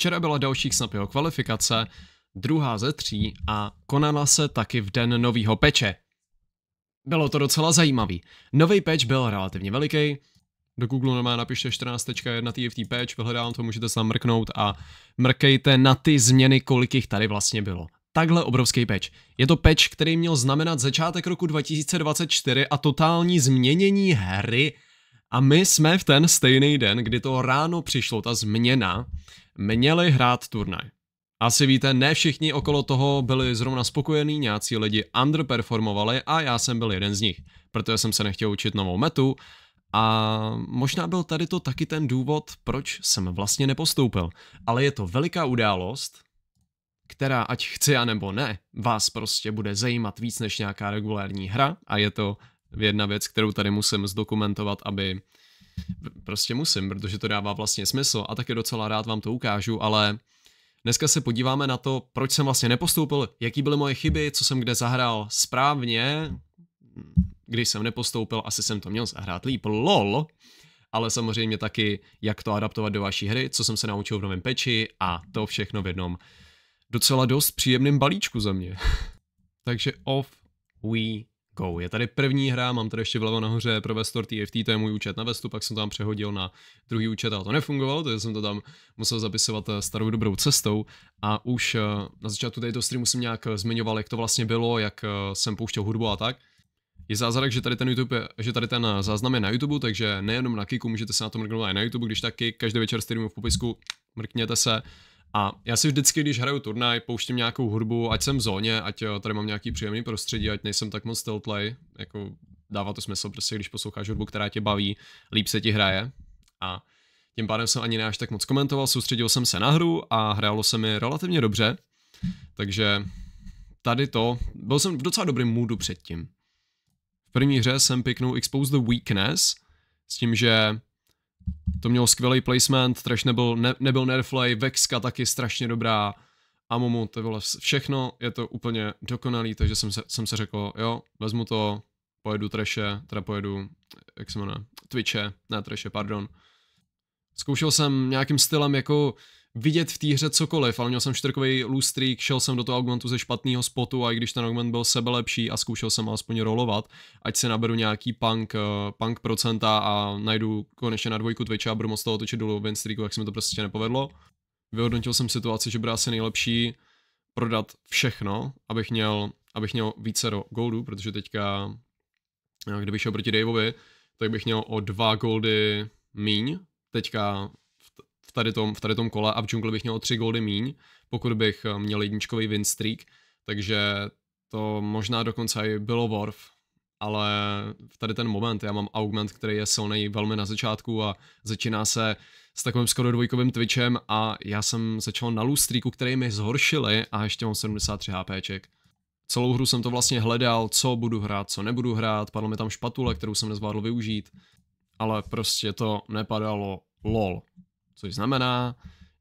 Včera byla další snap kvalifikace, druhá ze tří a konala se taky v den novýho peče. Bylo to docela zajímavý. Nový patch byl relativně veliký, do Google normálně napište 14.1 TFT patch, vyhledám to, můžete se mrknout a mrkejte na ty změny, kolik jich tady vlastně bylo. Takhle obrovský patch. Je to patch, který měl znamenat začátek roku 2024 a totální změnění hry a my jsme v ten stejný den, kdy to ráno přišlo, ta změna, měli hrát turnaj. Asi víte, ne všichni okolo toho byli zrovna spokojení, nějací lidi underperformovali a já jsem byl jeden z nich, protože jsem se nechtěl učit novou metu a možná byl tady to taky ten důvod, proč jsem vlastně nepostoupil. Ale je to veliká událost, která ať chci a nebo ne, vás prostě bude zajímat víc než nějaká regulární hra a je to jedna věc, kterou tady musím zdokumentovat, aby Prostě musím, protože to dává vlastně smysl a taky docela rád vám to ukážu, ale dneska se podíváme na to, proč jsem vlastně nepostoupil, jaký byly moje chyby, co jsem kde zahrál správně, když jsem nepostoupil, asi jsem to měl zahrát líp, lol, ale samozřejmě taky, jak to adaptovat do vaší hry, co jsem se naučil v novém peči a to všechno v jednom docela dost příjemném balíčku za mě. Takže off we Go. Je tady první hra, mám tady ještě vlevo nahoře pro Vestor TFT, to je můj účet na Vestu, pak jsem tam přehodil na druhý účet, ale to nefungovalo, takže jsem to tam musel zapisovat eh, starou dobrou cestou a už eh, na začátku této streamu jsem nějak eh, zmiňoval, jak to vlastně bylo, jak jsem pouštěl hudbu a tak. Je zázrak, že tady ten, YouTube, je, že tady ten záznam je na YouTube, takže nejenom na Kiku, můžete se na to mrknout i na YouTube, když taky každý večer streamu v popisku, mrkněte se. A já si vždycky, když hraju turnaj, pouštím nějakou hudbu, ať jsem v zóně, ať eh, tady mám nějaký příjemný prostředí, ať nejsem tak moc stiltlej, jako dává to smysl prostě, když posloucháš hudbu, která tě baví, líp se ti hraje. A tím pádem jsem ani neáž tak moc komentoval, soustředil jsem se na hru a hrálo se mi relativně dobře. Takže tady to, byl jsem v docela dobrém moodu předtím. V první hře jsem piknul Expose the Weakness, s tím, že to mělo skvělý placement, Trash nebyl, ne, nebyl nerflay, Vexka taky strašně dobrá, Amumu, to bylo všechno, je to úplně dokonalý, takže jsem se, jsem se řekl, jo, vezmu to, pojedu Treše, teda pojedu, jak se jmenuje, Twitche, ne Treše, pardon. Zkoušel jsem nějakým stylem jako vidět v té hře cokoliv, ale měl jsem čtyřkový lustrík, šel jsem do toho augmentu ze špatného spotu a i když ten augment byl sebe lepší a zkoušel jsem alespoň rolovat, ať se naberu nějaký punk, eh, punk procenta a najdu konečně na dvojku Twitch a budu moc toho točit dolů v streaku, jak se mi to prostě nepovedlo. Vyhodnotil jsem situaci, že bude asi nejlepší prodat všechno, abych měl, abych měl více do goldu, protože teďka, eh, kdybych šel proti Daveovi, tak bych měl o dva goldy míň, teďka v tady tom, v tady tom kole a v džungli bych měl tři góly míň, pokud bych eh, měl jedničkový win streak, takže to možná dokonce i bylo Worf, ale v tady ten moment, já mám augment, který je silný velmi na začátku a začíná se s takovým skoro dvojkovým twitchem a já jsem začal na lustríku, který mi zhoršili a ještě mám 73 HPček. Celou hru jsem to vlastně hledal, co budu hrát, co nebudu hrát, padlo mi tam špatule, kterou jsem nezvládl využít, ale prostě to nepadalo lol což znamená,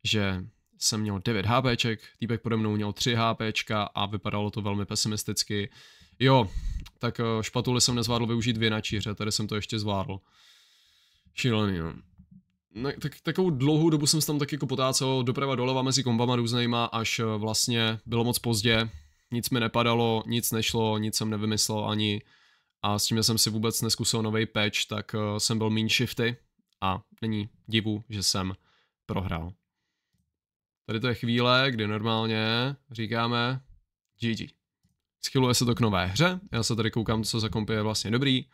že jsem měl 9 HPček, týpek pode mnou měl 3 HPčka a vypadalo to velmi pesimisticky. Jo, tak eh, špatuly jsem nezvládl využít dvě na číře, tady jsem to ještě zvládl. Šílený, no. Na, tak, takovou dlouhou dobu jsem se tam tak jako potácel doprava doleva mezi kombama různýma, až eh, vlastně bylo moc pozdě, nic mi nepadalo, nic nešlo, nic jsem nevymyslel ani a s tím, že jsem si vůbec neskusil nový patch, tak eh, jsem byl mean shifty a není divu, že jsem prohrál. Tady to je chvíle, kdy normálně říkáme GG. Schyluje se to k nové hře, já se tady koukám, co za kompy je vlastně dobrý.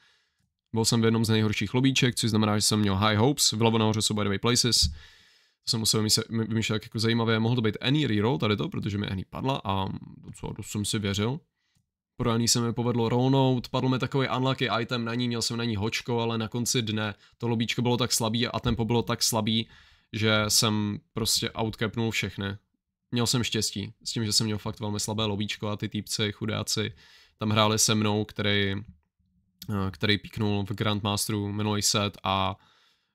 Byl jsem v jednom z nejhorších lobíček, což znamená, že jsem měl high hopes, vlevo nahoře jsou by the way places. To jsem musel vymýšlet jako zajímavé, mohl to být any reroll tady to, protože mi any padla a docela dost jsem si věřil. Pro any se mi povedlo rollnout, padl mi takový unlucky item na ní, měl jsem na ní hočko, ale na konci dne to lobíčko bylo tak slabý a tempo bylo tak slabý, že jsem prostě outcapnul všechny. Měl jsem štěstí s tím, že jsem měl fakt velmi slabé lobíčko a ty týpci, chudáci, tam hráli se mnou, který, eh, který píknul v Grandmasteru minulý set a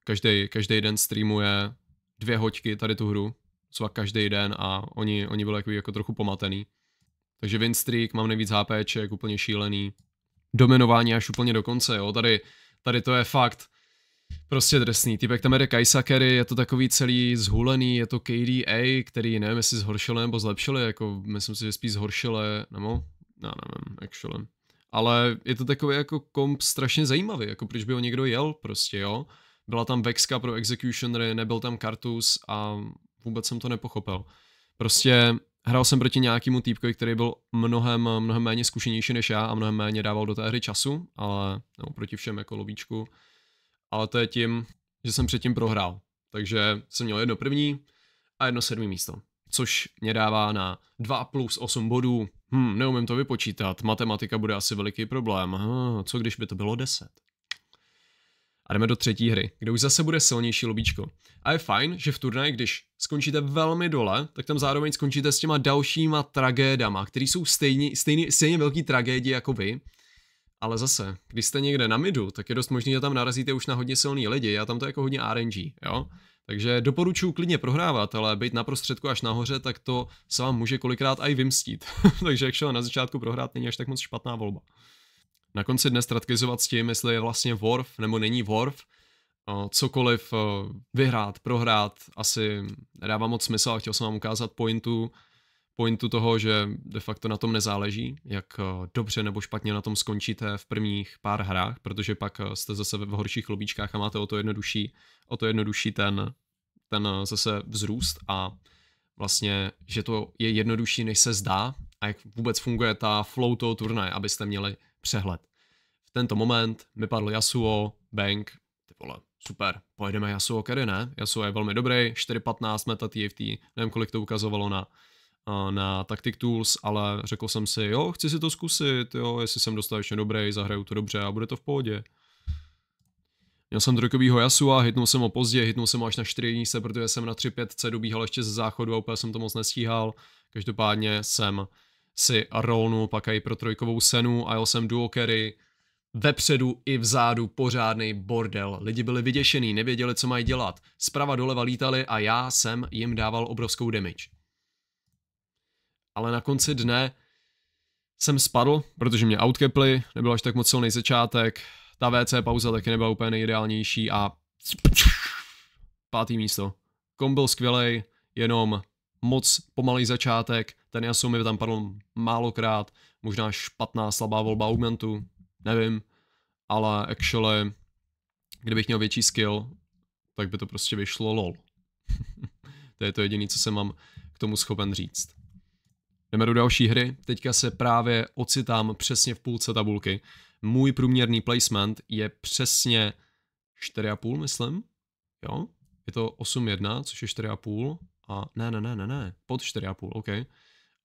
každý, každý den streamuje dvě hoďky tady tu hru, třeba každý den a oni, oni byli jako, jako trochu pomatený. Takže win streak, mám nejvíc HPček, úplně šílený. Dominování až úplně do konce, jo, tady, tady to je fakt, prostě drsný. Typek tam jede Kaisakery, je to takový celý zhulený, je to KDA, který nevím, jestli zhoršil nebo zlepšil, jako myslím si, že spíš zhoršil, nebo? Já nevím, actually. Ale je to takový jako komp strašně zajímavý, jako proč by ho někdo jel prostě, jo? Byla tam Vexka pro Executionery, nebyl tam Kartus a vůbec jsem to nepochopil. Prostě hrál jsem proti nějakému týpkovi, který byl mnohem, mnohem méně zkušenější než já a mnohem méně dával do té hry času, ale nebo proti všem jako lovíčku ale to je tím, že jsem předtím prohrál. Takže jsem měl jedno první a jedno sedmý místo, což mě dává na 2 plus 8 bodů. Hm, neumím to vypočítat, matematika bude asi veliký problém. Hm, co když by to bylo 10? A jdeme do třetí hry, kde už zase bude silnější lobíčko. A je fajn, že v turnaji, když skončíte velmi dole, tak tam zároveň skončíte s těma dalšíma tragédama, které jsou stejně, stejně, stejně velký tragédie jako vy, ale zase, když jste někde na midu, tak je dost možný, že tam narazíte už na hodně silný lidi, a tam to jako hodně RNG, jo? Takže doporučuji klidně prohrávat, ale být na prostředku až nahoře, tak to se vám může kolikrát i vymstít. Takže jak na začátku prohrát, není až tak moc špatná volba. Na konci dne strategizovat s tím, jestli je vlastně Worf nebo není Worf, cokoliv eh, vyhrát, prohrát, asi nedává moc smysl a chtěl jsem vám ukázat pointu, pointu toho, že de facto na tom nezáleží, jak eh, dobře nebo špatně na tom skončíte v prvních pár hrách, protože pak eh, jste zase v horších lobíčkách a máte o to jednodušší, o to jednodušší ten, ten eh, zase vzrůst a vlastně, že to je jednodušší, než se zdá a jak vůbec funguje ta flow toho turnaje, abyste měli přehled. V tento moment mi padl Yasuo, Bank, ty vole, super, pojedeme Yasuo Kerry, ne? Yasuo je velmi dobrý, 4.15 meta TFT, nevím kolik to ukazovalo na, Eh, na Tactic Tools, ale řekl jsem si, jo, chci si to zkusit, jo, jestli jsem dostatečně dobrý, zahraju to dobře a bude to v pohodě. Měl jsem trojkovýho jasu a hitnul jsem ho pozdě, hitnul jsem ho až na 4 se, protože jsem na 3.5 dobíhal ještě ze záchodu a úplně jsem to moc nestíhal. Každopádně jsem si rolnul pak i pro trojkovou senu a jel jsem duo carry vepředu i vzadu pořádný bordel. Lidi byli vyděšený, nevěděli, co mají dělat. Zprava doleva lítali a já jsem jim dával obrovskou damage ale na konci dne jsem spadl, protože mě outcaply, nebyl až tak moc silný začátek, ta WC pauza taky nebyla úplně nejideálnější a pátý místo. Kom byl skvělej, jenom moc pomalý začátek, ten jasou mi tam padl málokrát, možná špatná slabá volba augmentu, nevím, ale actually, kdybych měl větší skill, tak by to prostě vyšlo lol. to je to jediné, co jsem mám k tomu schopen říct. Jdeme do další hry, teďka se právě ocitám přesně v půlce tabulky. Můj průměrný placement je přesně 4,5 myslím, jo? Je to 8,1, což je 4,5 a ne, ne, ne, ne, ne, pod 4,5, OK.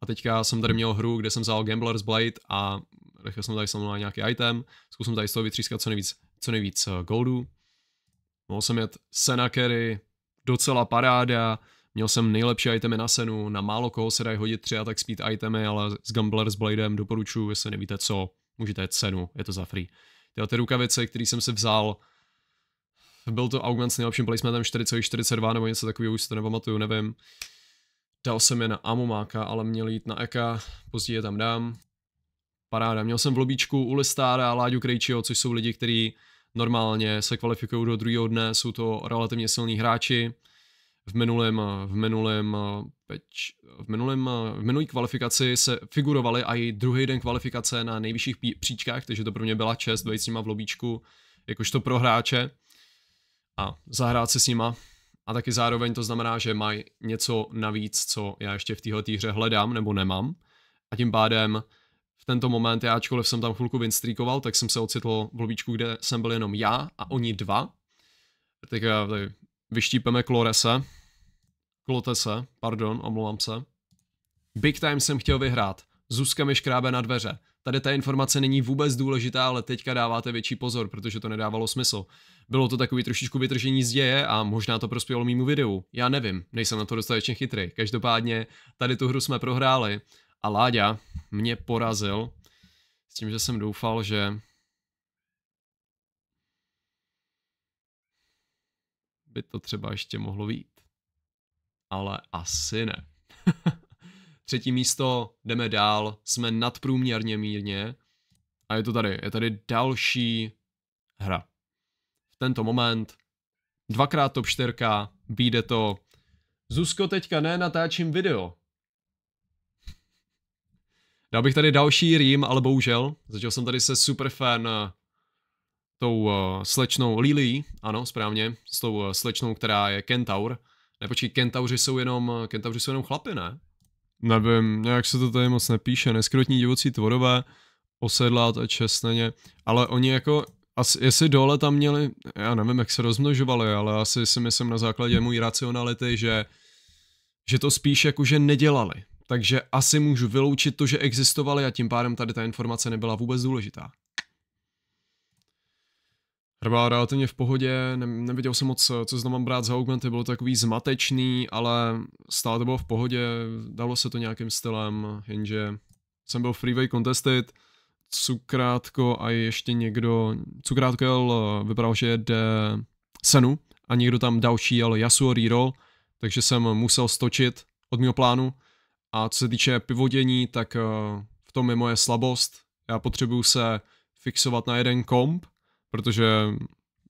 A teďka jsem tady měl hru, kde jsem vzal Gambler's Blade a nechal jsem tady samozřejmě nějaký item, zkusím tady z toho vytřískat co nejvíc, co nejvíc eh, goldů. Mohl jsem jet Senakery, docela paráda, Měl jsem nejlepší itemy na senu, na málo koho se dají hodit a tak speed itemy, ale s Gambler s Bladem doporučuji, jestli nevíte co, můžete jít senu, je to za free. Tyhle ty rukavice, který jsem si vzal, byl to augment s nejlepším placementem 4,42 nebo něco takového, už si to nepamatuju, nevím. Dal jsem je na Amumáka, ale měl jít na Eka, později je tam dám. Paráda, měl jsem v lobíčku Ulistára a Láďu Krejčího, což jsou lidi, kteří normálně se kvalifikují do druhého dne, jsou to relativně silní hráči v minulém, v minulém, peč, v minulém, v minulý kvalifikaci se figurovali a i druhý den kvalifikace na nejvyšších pí, příčkách, takže to pro mě byla čest být s nima v lobíčku, jakožto pro hráče a zahrát se s nima. A taky zároveň to znamená, že mají něco navíc, co já ještě v této hře hledám nebo nemám. A tím pádem v tento moment, já ačkoliv jsem tam chvilku vinstrikoval, tak jsem se ocitl v lobíčku, kde jsem byl jenom já a oni dva. Tak, tak Vyštípeme Klorese. Klotese, pardon, omlouvám se. Big time jsem chtěl vyhrát. Zuzka mi škrábe na dveře. Tady ta informace není vůbec důležitá, ale teďka dáváte větší pozor, protože to nedávalo smysl. Bylo to takový trošičku vytržení z děje a možná to prospělo mýmu videu. Já nevím, nejsem na to dostatečně chytrý. Každopádně tady tu hru jsme prohráli a Láďa mě porazil s tím, že jsem doufal, že by to třeba ještě mohlo být. Ale asi ne. Třetí místo, jdeme dál, jsme nadprůměrně mírně a je to tady, je tady další hra. V tento moment dvakrát top 4, býde to Zusko, teďka ne, natáčím video. Dal bych tady další rým, ale bohužel, začal jsem tady se superfan tou uh, slečnou Lily, ano, správně, s tou uh, slečnou, která je kentaur. Ne, počkej, kentauři jsou jenom, eh, kentauři jsou jenom chlapy, ne? Nevím, nějak se to tady moc nepíše, neskrotní divocí tvorové, osedlát a česneně, ale oni jako, asi, jestli dole tam měli, já nevím, jak se rozmnožovali, ale asi si myslím na základě mojí racionality, že, že to spíš jakože nedělali. Takže asi můžu vyloučit to, že existovali a tím pádem tady ta informace nebyla vůbec důležitá byla relativně v pohodě, ne, nevěděl jsem moc, co znamená, mám brát za augmenty, bylo to takový zmatečný, ale stále to bylo v pohodě, dalo se to nějakým stylem, jenže jsem byl freeway contested, Cukrátko a ještě někdo, Cukrátko jel, vypadal, že jede Senu a někdo tam další jel Yasuo Reroll, takže jsem musel stočit od mého plánu a co se týče pivodění, tak v tom je moje slabost, já potřebuju se fixovat na jeden komp, protože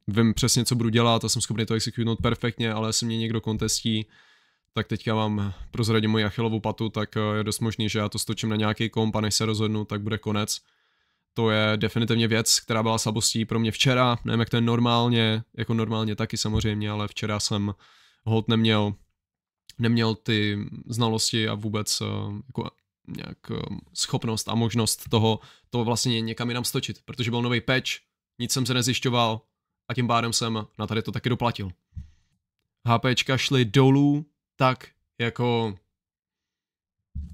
vím přesně, co budu dělat a jsem schopný to executnout perfektně, ale jestli mě někdo kontestí, tak teďka vám prozradím moji achilovou patu, tak eh, je dost možný, že já to stočím na nějaký komp a než se rozhodnu, tak bude konec. To je definitivně věc, která byla slabostí pro mě včera, nevím jak to je normálně, jako normálně taky samozřejmě, ale včera jsem hold neměl, neměl ty znalosti a vůbec eh, jako nějak eh, schopnost a možnost toho, to vlastně někam jinam stočit, protože byl nový patch, nic jsem se nezjišťoval a tím pádem jsem na tady to taky doplatil. HPčka šly dolů tak jako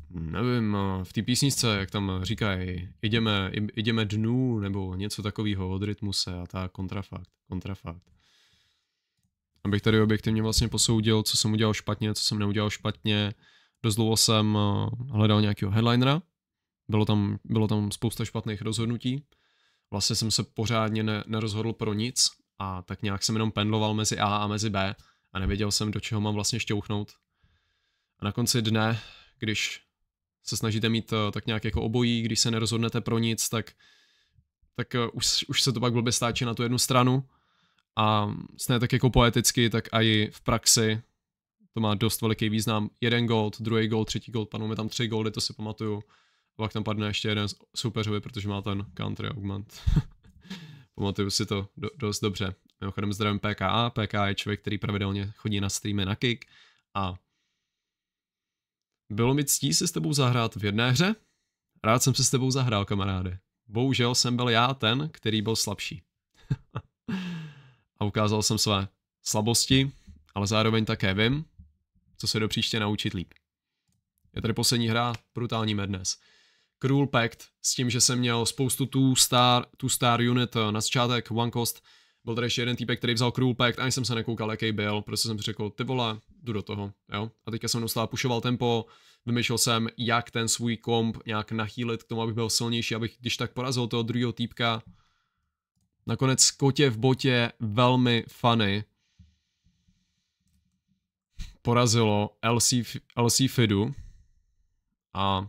nevím, eh, v té písničce, jak tam říkají, jdeme, jdeme dnů nebo něco takového od rytmuse a ta kontrafakt, kontrafakt. Abych tady objektivně vlastně posoudil, co jsem udělal špatně, co jsem neudělal špatně. Dost dlouho jsem eh, hledal nějakého headlinera, bylo tam, bylo tam spousta špatných rozhodnutí vlastně jsem se pořádně ne, nerozhodl pro nic a tak nějak jsem jenom pendloval mezi A a mezi B a nevěděl jsem, do čeho mám vlastně šťouchnout. A na konci dne, když se snažíte mít eh, tak nějak jako obojí, když se nerozhodnete pro nic, tak, tak eh, už, už se to pak blbě stáčí na tu jednu stranu a ne tak jako poeticky, tak i v praxi to má dost veliký význam. Jeden gold, druhý gold, třetí gold, panu mi tam tři goldy, to si pamatuju. A pak tam padne ještě jeden soupeřovi, protože má ten country augment. Pamatuju si to do, dost dobře. Mimochodem zdravím PKA. PKA je člověk, který pravidelně chodí na streamy na kick. a bylo mi ctí se s tebou zahrát v jedné hře. Rád jsem se s tebou zahrál, kamaráde. Bohužel jsem byl já ten, který byl slabší. a ukázal jsem své slabosti, ale zároveň také vím, co se do příště naučit líp. Je tady poslední hra Brutální dnes. Cruel Pact s tím, že jsem měl spoustu tu star, tu star unit eh, na začátek, one cost. Byl tady ještě jeden týpek, který vzal Cruel Pact, ani jsem se nekoukal, jaký byl, prostě jsem si řekl, ty vole, jdu do toho, jo. A teďka jsem dostal, pušoval tempo, vymýšlel jsem, jak ten svůj komp nějak nachýlit k tomu, abych byl silnější, abych když tak porazil toho druhého týpka. Nakonec kotě v botě velmi funny. Porazilo LC, LC Fidu a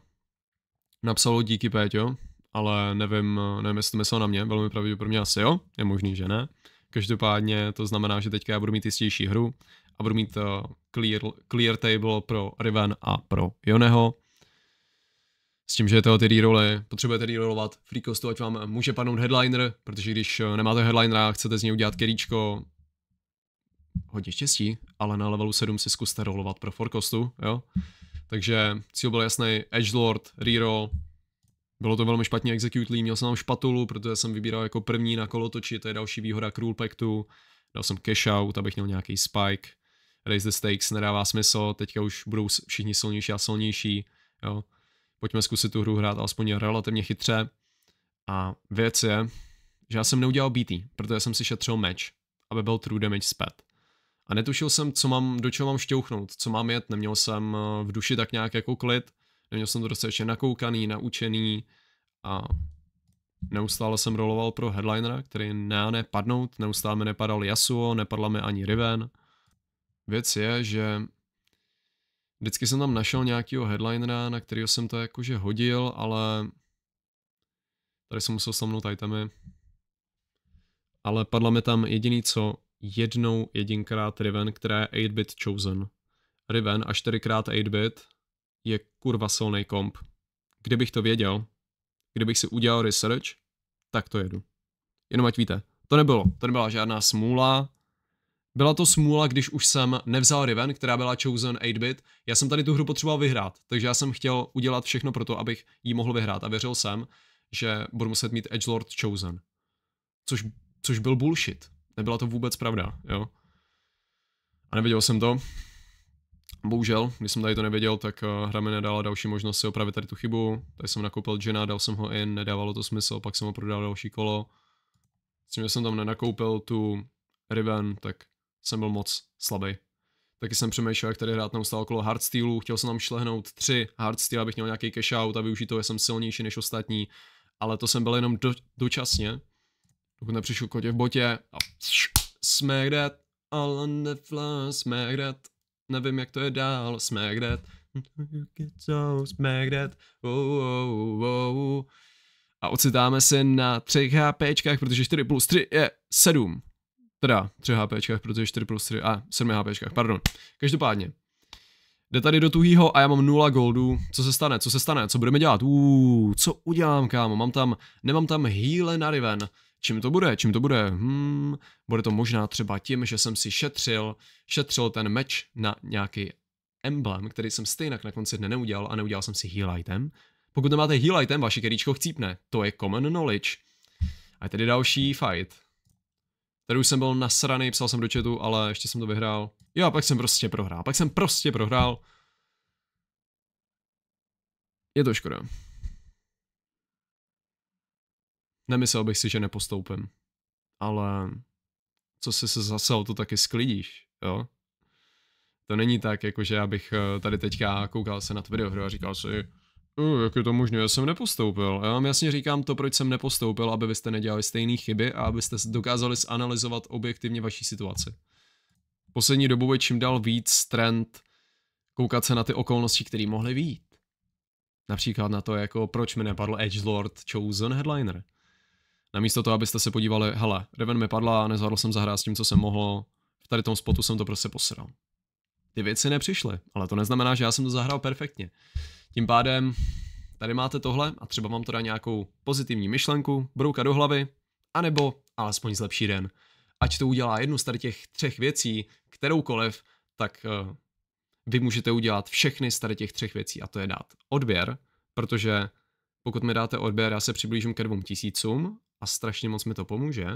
napsalo díky Péťo, ale nevím, nevím, jestli to myslel na mě, velmi pravděpodobně asi jo, je možný, že ne. Každopádně to znamená, že teďka já budu mít jistější hru a budu mít uh, clear, clear table pro Riven a pro Joneho. S tím, že toho ty roly potřebujete rerollovat free costu, ať vám může padnout headliner, protože když eh, nemáte headlinera a chcete z něj udělat keríčko, hodně štěstí, ale na levelu 7 si zkuste rolovat pro forkostu, jo? Takže cíl byl jasný, Lord reroll, bylo to velmi špatně executely, měl jsem tam špatulu, protože jsem vybíral jako první na kolotoči, to je další výhoda Cruel Pactu. Dal jsem cash out, abych měl nějaký spike. Raise the stakes nedává smysl, teďka už budou všichni silnější a silnější. Jo. Pojďme zkusit tu hru hrát alespoň relativně chytře. A věc je, že já jsem neudělal BT, protože jsem si šetřil meč, aby byl true damage zpět a netušil jsem, co mám, do čeho mám šťouchnout, co mám jet, neměl jsem eh, v duši tak nějak jako klid, neměl jsem to dostatečně nakoukaný, naučený a neustále jsem roloval pro headlinera, který ne a ne padnout, neustále mi nepadal Yasuo, nepadla mi ani Riven. Věc je, že vždycky jsem tam našel nějakého headlinera, na kterého jsem to jakože hodil, ale tady jsem musel se mnou tajtami. Ale padla mi tam jediný co, jednou jedinkrát Riven, která je 8-bit chosen. Riven a 4x 8-bit je kurva silný komp. Kdybych to věděl, kdybych si udělal research, tak to jedu. Jenom ať víte, to nebylo, to nebyla žádná smůla. Byla to smůla, když už jsem nevzal Riven, která byla chosen 8-bit. Já jsem tady tu hru potřeboval vyhrát, takže já jsem chtěl udělat všechno pro to, abych ji mohl vyhrát a věřil jsem, že budu muset mít Edgelord chosen. Což, což byl bullshit nebyla to vůbec pravda, jo. A nevěděl jsem to. Bohužel, když jsem tady to nevěděl, tak eh, hra mi nedala další možnost si opravit tady tu chybu. Tady jsem nakoupil Jena, dal jsem ho in, nedávalo to smysl, pak jsem ho prodal další kolo. S tím, že jsem tam nenakoupil tu Riven, tak jsem byl moc slabý. Taky jsem přemýšlel, jak tady hrát neustále okolo Hardsteelu, chtěl jsem tam šlehnout tři Hardsteel, abych měl nějaký cash out a využít to, že jsem silnější než ostatní, ale to jsem byl jenom do, dočasně, Dokud nepřišel kotě v botě a smack that, all on the floor, smack Nevím, jak to je dál, smack that. You get so A ocitáme se na 3 HP, protože 4 plus 3 je 7. Teda 3 HP, protože 4 plus 3 a 7 HP, pardon. Každopádně. Jde tady do tuhýho a já mám 0 goldů. Co se stane? Co se stane? Co budeme dělat? Uuu, co udělám, kámo? Mám tam, nemám tam hýle na Riven. Čím to bude? Čím to bude? Hmm, bude to možná třeba tím, že jsem si šetřil, šetřil ten meč na nějaký emblem, který jsem stejně na konci dne neudělal a neudělal jsem si heal item. Pokud nemáte heal item, vaše keríčko chcípne. To je common knowledge. A je tedy další fight. Tady už jsem byl nasraný, psal jsem do chatu, ale ještě jsem to vyhrál. Jo, pak jsem prostě prohrál. Pak jsem prostě prohrál. Je to škoda. Nemyslel bych si, že nepostoupím. Ale co si se zase o to taky sklidíš, jo? To není tak, jako že já bych eh, tady teďka koukal se na tu videohru a říkal si, hm, jak je to možné, já jsem nepostoupil. Já vám jasně říkám to, proč jsem nepostoupil, aby vy jste nedělali stejné chyby a abyste dokázali zanalizovat objektivně vaší situaci. Poslední dobu, je čím dál víc trend koukat se na ty okolnosti, které mohly být. Například na to, jako proč mi nepadl Edgelord Chosen Headliner. Namísto toho, abyste se podívali, hele, Reven mi padla, nezvládl jsem zahrát s tím, co jsem mohl, v tady tom spotu jsem to prostě posral. Ty věci nepřišly, ale to neznamená, že já jsem to zahrál perfektně. Tím pádem tady máte tohle a třeba vám to dá nějakou pozitivní myšlenku, brouka do hlavy, anebo alespoň zlepší den. Ať to udělá jednu z tady těch třech věcí, kteroukoliv, tak uh, vy můžete udělat všechny z tady těch třech věcí a to je dát odběr, protože pokud mi dáte odběr, já se přiblížím ke dvou tisícům a strašně moc mi to pomůže.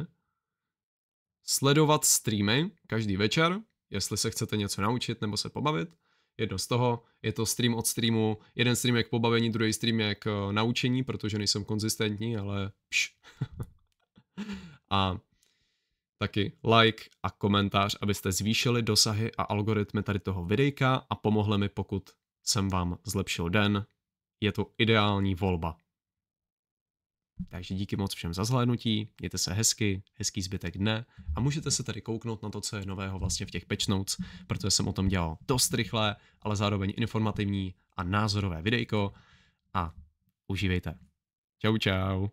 Sledovat streamy každý večer, jestli se chcete něco naučit nebo se pobavit. Jedno z toho, je to stream od streamu, jeden stream je k pobavení, druhý stream je k eh, naučení, protože nejsem konzistentní, ale pš. a taky like a komentář, abyste zvýšili dosahy a algoritmy tady toho videjka a pomohli mi, pokud jsem vám zlepšil den, je to ideální volba. Takže díky moc všem za zhlédnutí, mějte se hezky, hezký zbytek dne a můžete se tady kouknout na to, co je nového vlastně v těch patch notes, protože jsem o tom dělal dost rychle, ale zároveň informativní a názorové videjko a užívejte. Čau čau.